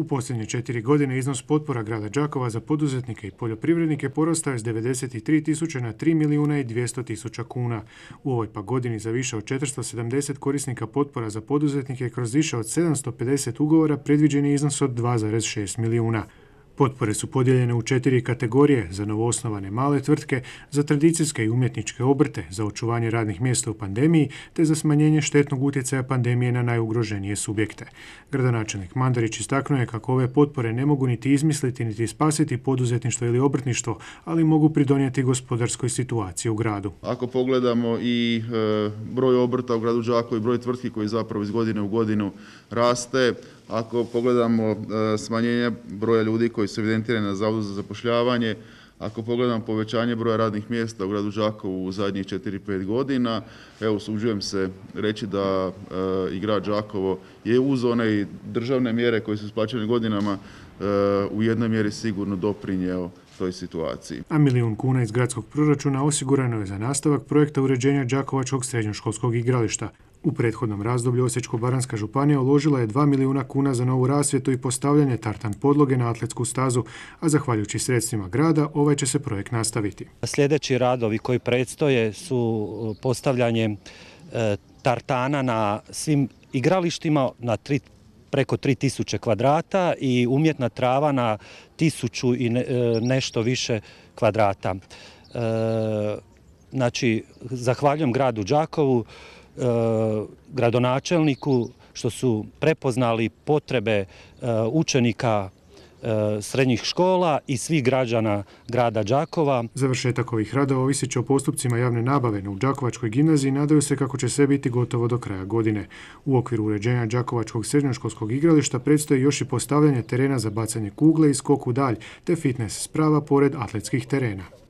U posljednje četiri godine iznos potpora grada Đakova za poduzetnike i poljoprivrednike porastao je s 93 tisuće na 3 milijuna i 200 tisuća kuna. U ovoj pa godini za više od 470 korisnika potpora za poduzetnike kroz više od 750 ugovora predviđen je iznos od 2,6 milijuna. Potpore su podijeljene u četiri kategorije za novoosnovane male tvrtke, za tradicijske i umjetničke obrte, za očuvanje radnih mjesta u pandemiji, te za smanjenje štetnog utjecaja pandemije na najugroženije subjekte. Gradonačelnik Mandarić istaknuo je kako ove potpore ne mogu niti izmisliti niti spasiti poduzetništvo ili obrtništvo, ali mogu pridonijeti gospodarskoj situaciji u gradu. Ako pogledamo i e, broj obrta u gradu Đakovi, i broj tvrtki koji zapravo iz godine u godinu raste, ako pogledamo e, smanjenje broja ljudi koji su evidentirani na Zavodu za zapošljavanje, ako pogledamo povećanje broja radnih mjesta u gradu Đakovu u zadnjih 4-5 godina, evo suđujem se reći da e, i grad Đakovo je uz one i državne mjere koje su isplaćene godinama e, u jednoj mjeri sigurno doprinjeo toj situaciji. A milijun kuna iz gradskog proračuna osigurano je za nastavak projekta uređenja Đakovačkog srednjoškolskog igrališta. U prethodnom razdoblju Osječko-Baranska županija uložila je 2 milijuna kuna za novu rasvjetu i postavljanje tartan podloge na atletsku stazu, a zahvaljujući sredstvima grada ovaj će se projekt nastaviti. Sljedeći radovi koji predstoje su e, postavljanje e, tartana na svim igralištima na tri, preko 3000 kvadrata i umjetna trava na 1000 i e, nešto više kvadrata. znači, zahvaljujem gradu Đakovu Eh, gradonačelniku što su prepoznali potrebe eh, učenika eh, srednjih škola i svih građana grada Đakova. Završetak ovih rada ovisit će o postupcima javne nabave na u Đakovačkoj gimnaziji nadaju se kako će sve biti gotovo do kraja godine. U okviru uređenja Đakovačkog srednjoškolskog igrališta predstoji još i postavljanje terena za bacanje kugle i skoku dalj, te fitness sprava pored atletskih terena.